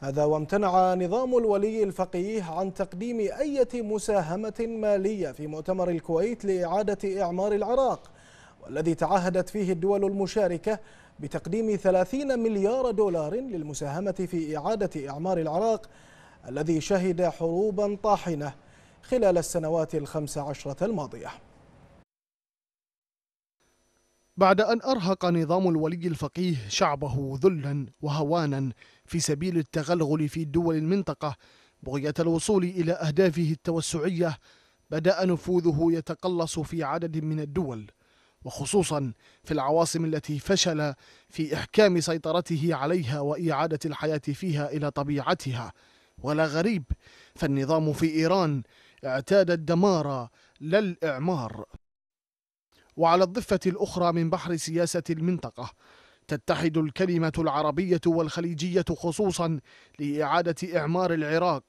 هذا وامتنع نظام الولي الفقيه عن تقديم أي مساهمة مالية في مؤتمر الكويت لإعادة إعمار العراق والذي تعهدت فيه الدول المشاركة بتقديم 30 مليار دولار للمساهمة في إعادة إعمار العراق الذي شهد حروبا طاحنة خلال السنوات الخمس عشرة الماضية بعد أن أرهق نظام الولي الفقيه شعبه ذلا وهوانا في سبيل التغلغل في دول المنطقة بغية الوصول إلى أهدافه التوسعية بدأ نفوذه يتقلص في عدد من الدول وخصوصا في العواصم التي فشل في إحكام سيطرته عليها وإعادة الحياة فيها إلى طبيعتها ولا غريب فالنظام في إيران اعتاد الدمار لا الإعمار وعلى الضفة الأخرى من بحر سياسة المنطقة تتحد الكلمة العربية والخليجية خصوصا لإعادة إعمار العراق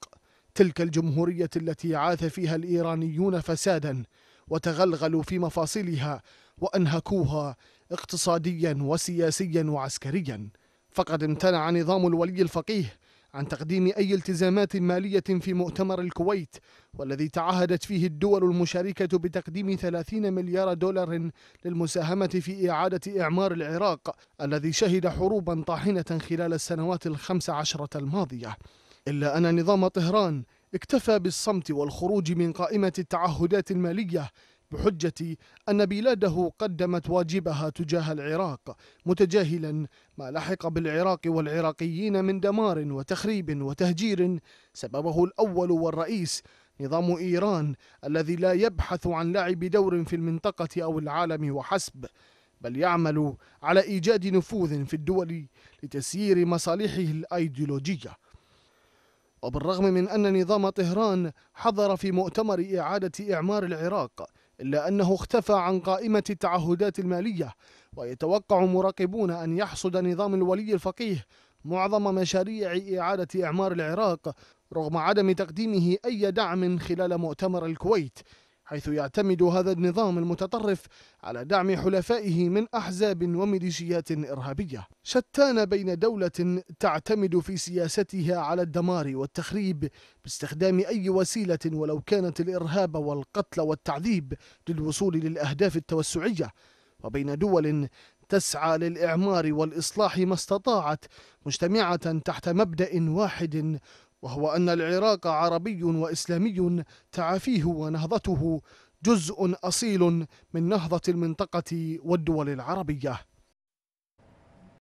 تلك الجمهورية التي عاث فيها الإيرانيون فسادا وتغلغلوا في مفاصلها وأنهكوها اقتصاديا وسياسيا وعسكريا فقد امتنع نظام الولي الفقيه عن تقديم أي التزامات مالية في مؤتمر الكويت والذي تعهدت فيه الدول المشاركة بتقديم 30 مليار دولار للمساهمة في إعادة إعمار العراق الذي شهد حروبا طاحنة خلال السنوات الخمس عشرة الماضية إلا أن نظام طهران اكتفى بالصمت والخروج من قائمة التعهدات المالية بحجة أن بلاده قدمت واجبها تجاه العراق متجاهلا ما لحق بالعراق والعراقيين من دمار وتخريب وتهجير سببه الأول والرئيس نظام إيران الذي لا يبحث عن لعب دور في المنطقة أو العالم وحسب بل يعمل على إيجاد نفوذ في الدول لتسيير مصالحه الأيديولوجية وبالرغم من أن نظام طهران حضر في مؤتمر إعادة إعمار العراق إلا أنه اختفى عن قائمة التعهدات المالية ويتوقع مراقبون أن يحصد نظام الولي الفقيه معظم مشاريع إعادة إعمار العراق رغم عدم تقديمه أي دعم خلال مؤتمر الكويت حيث يعتمد هذا النظام المتطرف على دعم حلفائه من أحزاب وميليشيات إرهابية شتان بين دولة تعتمد في سياستها على الدمار والتخريب باستخدام أي وسيلة ولو كانت الإرهاب والقتل والتعذيب للوصول للأهداف التوسعية وبين دول تسعى للإعمار والإصلاح ما استطاعت مجتمعة تحت مبدأ واحد وهو أن العراق عربي وإسلامي تعافيه ونهضته جزء أصيل من نهضة المنطقة والدول العربية